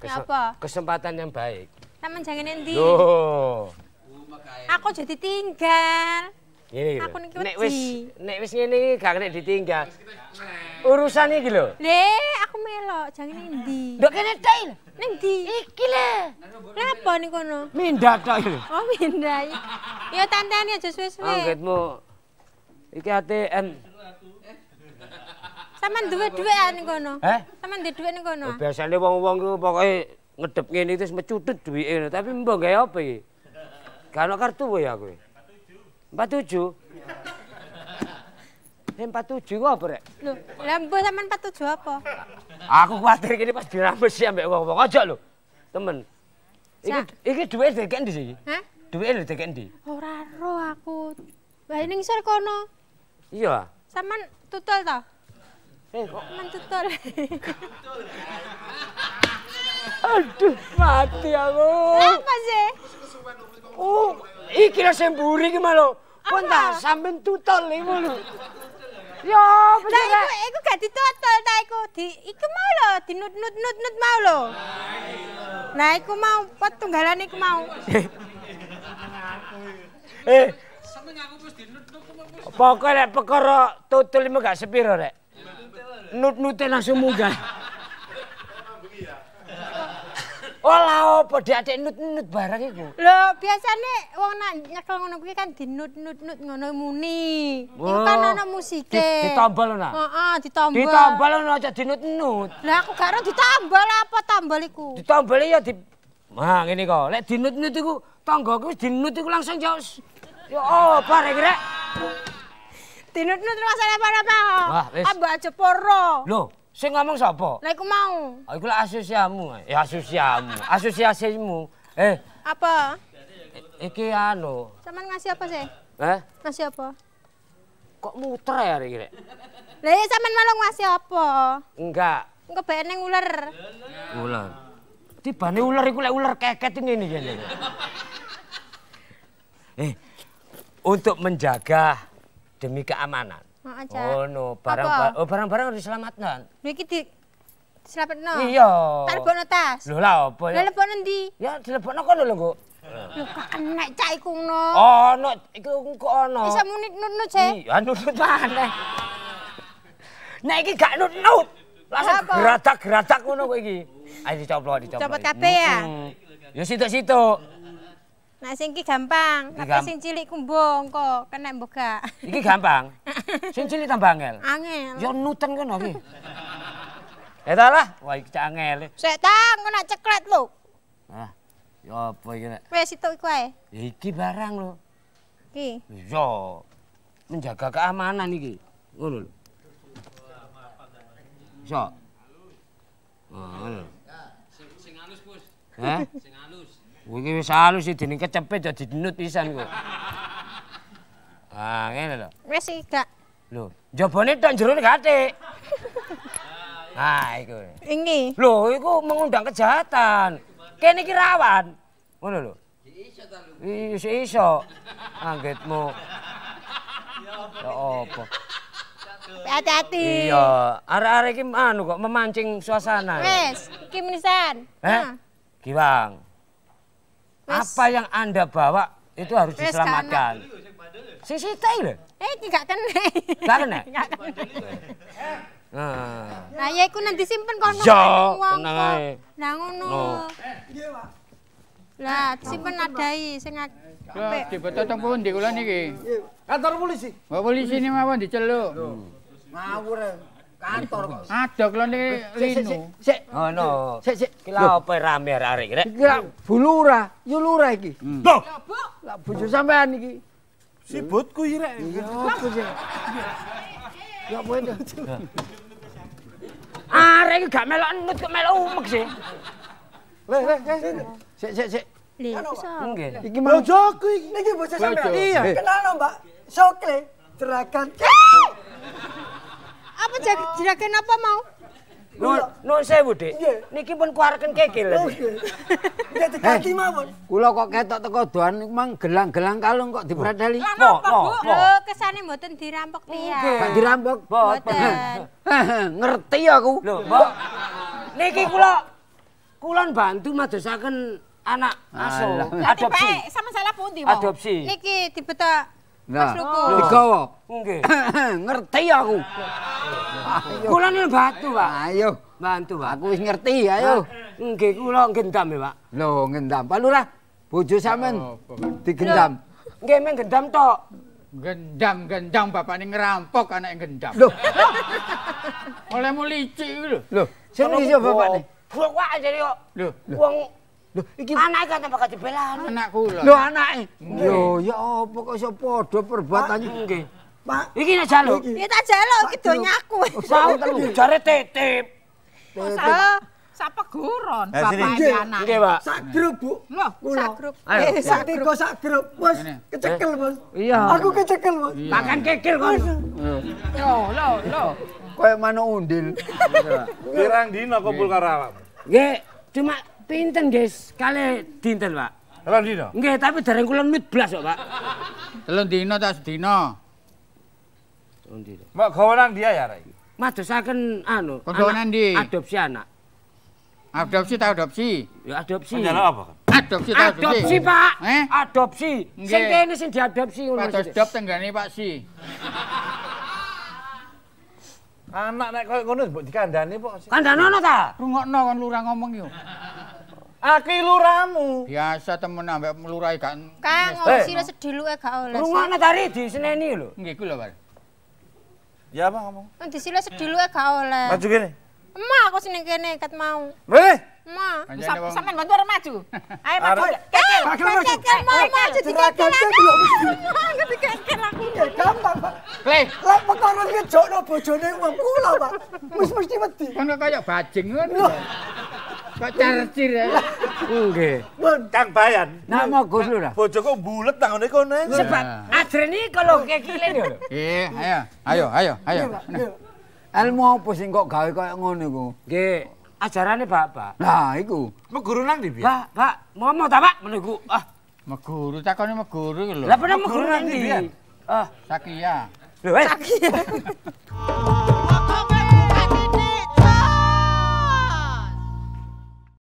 Kes Kesempatan yang baik. Taman jangan nanti. Aku jadi ditinggal Ini aku nih kewajib. Nek wis, nek wis ini gak kena ditinggal. Urusan ini lho. Le, aku melo, jangan nanti. Dok kena tail. Nanti. Iki le. Kenapa nih kono? Minda tail. Oh minda. Yo tante ini aja suwe-suwe. Angketmu. Iki ATM. Saman duwe-duwean ning kono. Heh? Saman duwe duwe ning kono. Oh, biasane wong-wong ku pokoke ngedep ngene terus mecutut duwike, tapi mbok gawe apa iki? Gak kartu wae aku. 47. 47. 47 apa rek? Lho, lampu sampean 47 apa? Aku kuwatir kene pas dirambes ya mbek wong-wong aja lho. Temen. Iki iki dhuwit dhek endi sih? Hah? Dhuwit lho dhek endi? Ora ero aku. Wah ning sore kono. Iya. Sampean tutul ta? Aduh, mati aku. Apa sih? Oh, iki lho sing mburi iki malu. Pun ah, tak sampean tutul iki lho. Ya, bener. Nah, iku iku gak ditutul ta iku di iku mau lho, dinut-nut-nut-nut mau lho. Nah, iku mau petunggalan iku mau. Eh, sampean eh, ngaku wis dinut-nut kok. Pokoke lek perkara tutul gak sepiro rek. nut-nute langsung munggah. Ola opo dadek nut-nut barang iku? Lho, biasane wong nak nyekel ngono kuwi kan dinut-nut-nut ngono muni. Oh. kan ana musike. Di, ditambal ana. Heeh, uh -uh, ditambal. Ditambal ana aja dinut-nut. Lah aku gak ora ditambal apa tambal iku? Ditambal ya di Mah ngene kok. Lek dinut-nut iku tanggoku wis dinut iku langsung jos. Yo opo oh, rek rek. Dinut-nut rasane apa-apa. Wah, wis. Ambak aja poro. sing ngomong sapa? Lah iku mau. Ah iku lah asosiamu. Eh. Ya asosiamu, asosiasimu. Eh. Apa? I iki anu. Saman ngasih apa sih? Eh? Ngasih apa? Kok muter ya hari ini? Lah iya saman malah ngasih apa? Enggak. Engko bene ular. Ular. Tibane ular iku lek ular keket ngene ya. Eh, untuk menjaga demi keamanan. Oh no, barang-barang oh barang-barang harus diselamatkan. Lho iki di diselamatno. Iya. Tak tas. lo lah apa ya? Lah nanti Ya dilebokno kono lho, Nggo. Lho kena enek cak iku oh no iku kok no Bisa munit nut-nut se. Iya nut-nut gak nut-nut. Langsung geratak-geratak ngono kok iki. Ayo dicoplok, dicoplok. Copot kabeh ya? Ya situ-situ. Nek sing iki gampang, iki tapi sing cilik ku mbok kena kan mbok gak. Iki gampang. sing cilik tambah angel. Angel. Yo ya nuten kan iki. Ya ta lah, wah iki cak angel. Sik ta kena ceklet lho. Ah. Ya apa iki nek? Wis situk iku ae. Ya iki barang lho. Iki. Iya. Menjaga keamanan iki. Ngono lho. Iso. Oh. Sing anus, Gus. Hah? Wiki wis halus sih dening kecepet dadi denut pisan ku. Ah, ngene lho. Wis iki, Kak. Lho, jabone tok jero nek atik. Nah, iku. Ini. Lho, iku mengundang kejahatan. Kene iki rawan. Ngono lho. Iso ta lho. iso. Anggetmu. Ya opo. Hati-hati. Iya, arek-arek iki anu kok memancing suasana. Wis, iki menisan. Hah? Eh? Ki, apa yang anda bawa itu harus diselamatkan. Si si tail. Eh, tidak kena. Tidak kena. Ah. Nah, ya aku nanti simpen kau nunggu uang kau. Nah, ngono. Nah, oh. simpen adai, sengat. Kau cepat datang pun di kula niki. Kantor polisi. Mbak polisi ini mau di celo. Mau Kantor kok. Ada klone lino. Sik. Oh, no, Sik sik. Ki lha opo ya rame arek rek. Iki hmm. lak bulura, yo lura iki. Lho. Lak bojo sampean iki. Sibutku iki rek. Iya, apa sih? Ya apa itu? Arek iki gak melok nut kok melok umek sih. Leh, leh, leh. Sik sik sik. Lih, anu, nggih. Iki bojoku iki. Niki bojo sampean. Iya. Kenal Mbak? Sokle. Jerakan. Apa jag jagen apa mau? Nuh, nuh sewu, Dik. Niki pun kuareken kekil. Oh, nggih. Dadi ganti eh, mawon. Kula kok ketok teko doan mang gelang-gelang kalung kok diperadali? Po, po, po. Kesane mboten dirampok tiyang. Mboten dirampok. Mboten. Ngerti aku. Lho, Mbok. Niki kula kulon bantu madosaken anak asuh. Adopsi. Eh, Sampe salah pundi, Mbok? Adopsi. Niki dibeta Mas Luku. Nggih. Ngerti aku. Kula nul bantu, Pak. Ayo, bantu, Pak. Aku wis ngerti, ayo. Nggih kula ngendam, Pak. Lho, ngendam. Palurah, bojo sampean digendam. Nggih, men gendam tok. Gendam, gendam bapakne ngerampok anake gendam. Lho. Oleh mu licik iki lho. Lho, sing iso bapakne. Buang wae jare yo. Lho, wong Lho iki anake kan tambah kebelan anak kula. Lho anake. Lho ya apa kok iso padha perbuatane nggih. Pak. Iki nek jalu. Iki tak jalu iki donyaku. Sawu telu jare titip. Masa sapa guron bapak ibu anak. Nggih, Bu. Lho, sak Eh, sak tiga sak grup. kecekel, Bos. Iya. Aku kecekel, Bos. Makan kekil kon. Lho, lho, lho. Kayak mana undil. Kirang dino kumpul karawang. Nggih, cuma pinten, guys. Kali dinten, Pak. Telon dino? Nggak, tapi dari kulon mit belas, Pak. Telon dino tak sedino. Undi to. Mbok gawanan dia ya, Rai. Madesaken anu. Adopsi anak. Adopsi tau adopsi? Ya adopsi. Penjala apa? Adopsi tau adopsi. Adopsi, Pak. Eh? Adopsi. Sing kene sing diadopsi ngono. Pak adopsi tenggane Pak Si. anak nek koyo ngono mbok dikandani kok. Kandane ono ta? Rungokno kon lurah ngomong yo. Aki lurahmu? Biasa temen ambek lurah gak. Kang ngomong sira eh. gak oleh. Rungokno tari di seneni lho. Nggih ku Pak. Ya apa kamu? Nah, di sedih dulu ya gak oleh. Maju gini. Emak aku sini gini, kat mau. Boleh? Ma, sampean bantu arep maju. Ayo maju. Kekel, maju. Maju dikekel aku. Gampang, Pak. Lek, lek pekono iki jokno bojone wong kula, Pak. Wis mesti mati. Kan kaya bajing ngono. Kok cercir ya? Nggih. Mun Kang Bayan. Nah, monggo lur. Bojoku bulet tangane kene. Sebab ajrene kalau kekilen ya. Nggih, eh, ayo. Ayo, ayo, ayo. Ilmu apa sing kok gawe kaya ngono iku? Nggih. Ajarane Pak, Pak. Lah, iku. Meguru nang ndi, Pak? Pak, Pak, momo ta, Pak, meniku. Ah, meguru cakone meguru lho. Lah, pernah meguru nang ndi? Ah, sakia. Lho, sakia.